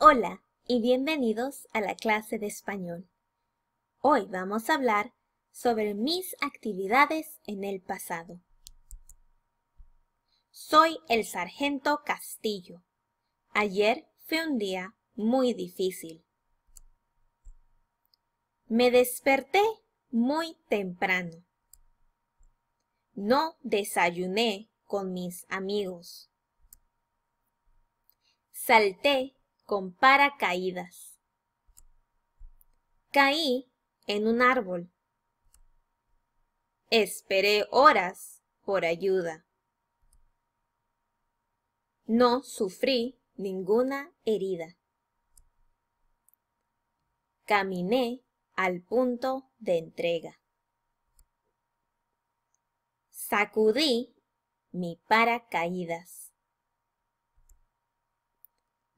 Hola y bienvenidos a la clase de español. Hoy vamos a hablar sobre mis actividades en el pasado. Soy el sargento Castillo. Ayer fue un día muy difícil. Me desperté muy temprano. No desayuné con mis amigos. Salté con paracaídas. Caí en un árbol. Esperé horas por ayuda. No sufrí ninguna herida. Caminé al punto de entrega. Sacudí mi paracaídas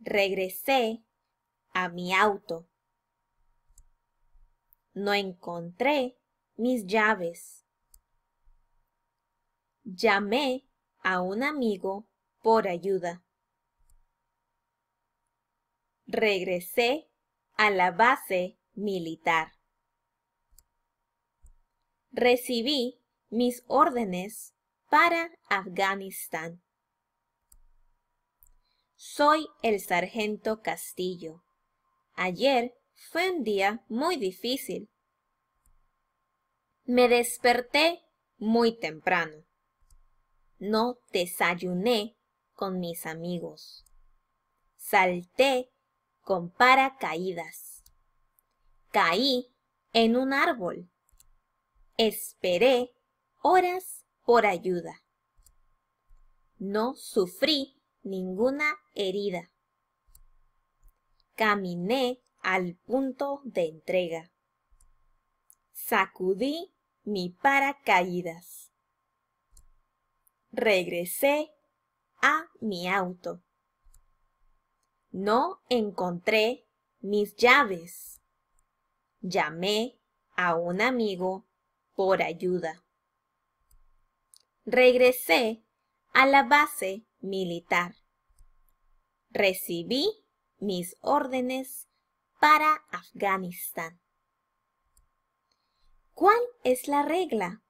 regresé a mi auto. No encontré mis llaves. Llamé a un amigo por ayuda. Regresé a la base militar. Recibí mis órdenes para Afganistán. Soy el sargento Castillo. Ayer fue un día muy difícil. Me desperté muy temprano. No desayuné con mis amigos. Salté con paracaídas. Caí en un árbol. Esperé horas por ayuda. No sufrí ninguna herida. Caminé al punto de entrega. Sacudí mi paracaídas. Regresé a mi auto. No encontré mis llaves. Llamé a un amigo por ayuda. Regresé a la base militar. Recibí mis órdenes para Afganistán. ¿Cuál es la regla?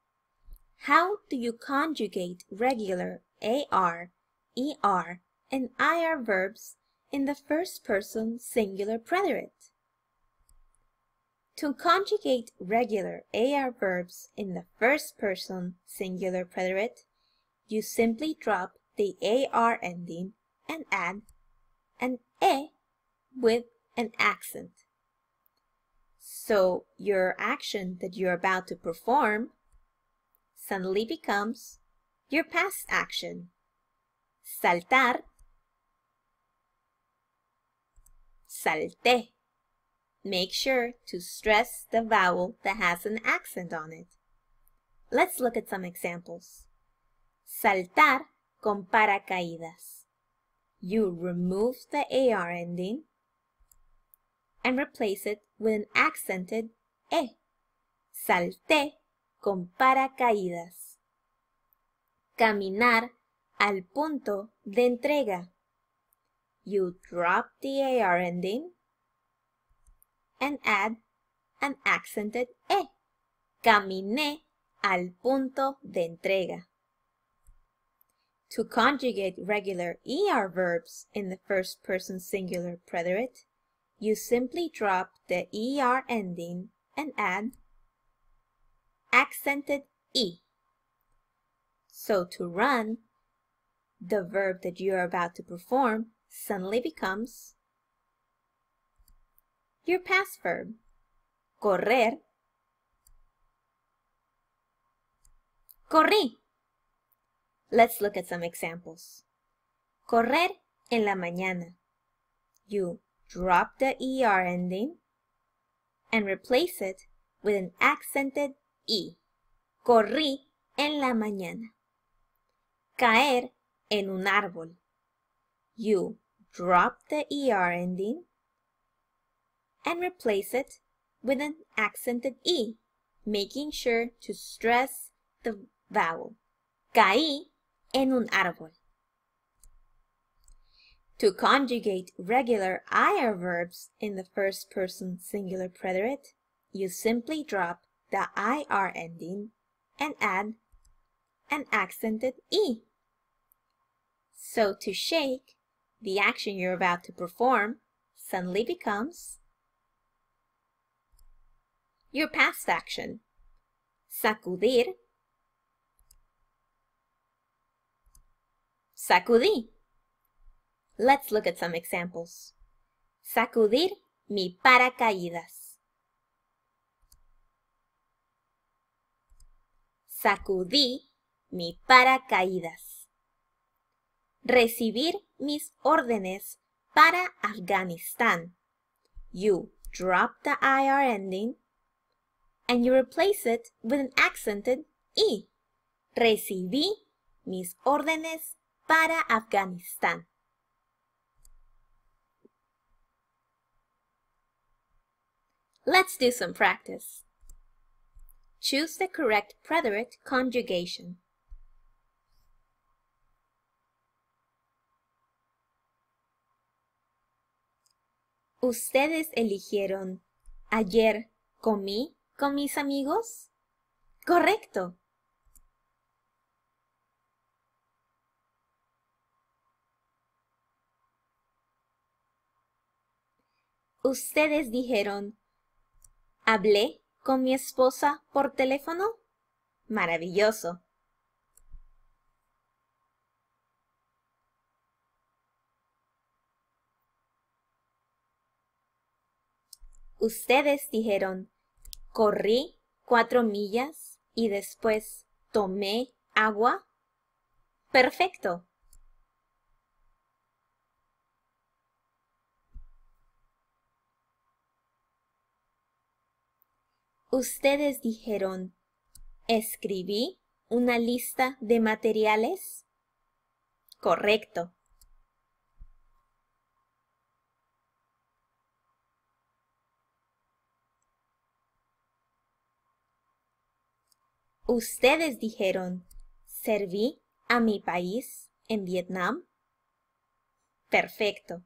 How do you conjugate regular AR, ER, and IR verbs in the first person singular preterite? To conjugate regular AR verbs in the first person singular preterite, you simply drop the AR ending and add an E with an accent. So your action that you're about to perform suddenly becomes your past action. Saltar, salte. Make sure to stress the vowel that has an accent on it. Let's look at some examples. Saltar con paracaídas. You remove the AR ending and replace it with an accented E. Salté con paracaídas. Caminar al punto de entrega. You drop the AR ending and add an accented E. Caminé al punto de entrega. to conjugate regular ER verbs in the first person singular preterite, you simply drop the ER ending and add accented E. So to run, the verb that you are about to perform suddenly becomes your past verb, correr, corrí. Let's look at some examples. Correr en la mañana. You drop the ER ending and replace it with an accented E. Corrí en la mañana. Caer en un árbol. You drop the ER ending and replace it with an accented E, making sure to stress the vowel. Caí en un árbol. To conjugate regular IR verbs in the first person singular preterite, you simply drop the IR ending and add an accented E. So to shake, the action you're about to perform suddenly becomes your past action, sacudir sacudí. Let's look at some examples. Sacudir mi paracaídas. Sacudí mi paracaídas. Recibir mis órdenes para Afghanistan. You drop the IR ending and you replace it with an accented E. Recibí mis órdenes para Afganistán. Let's do some practice. Choose the correct preterite conjugation. ¿Ustedes eligieron ayer comí con mis amigos? Correcto. Ustedes dijeron, hablé con mi esposa por teléfono. Maravilloso. Ustedes dijeron, corrí cuatro millas y después tomé agua. Perfecto. Ustedes dijeron, ¿escribí una lista de materiales? Correcto. Ustedes dijeron, ¿serví a mi país en Vietnam? Perfecto.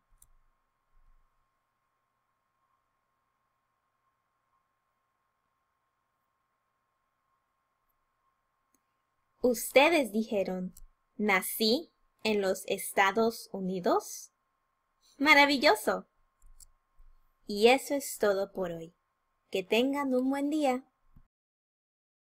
Ustedes dijeron, nací en los Estados Unidos. Maravilloso. Y eso es todo por hoy. Que tengan un buen día.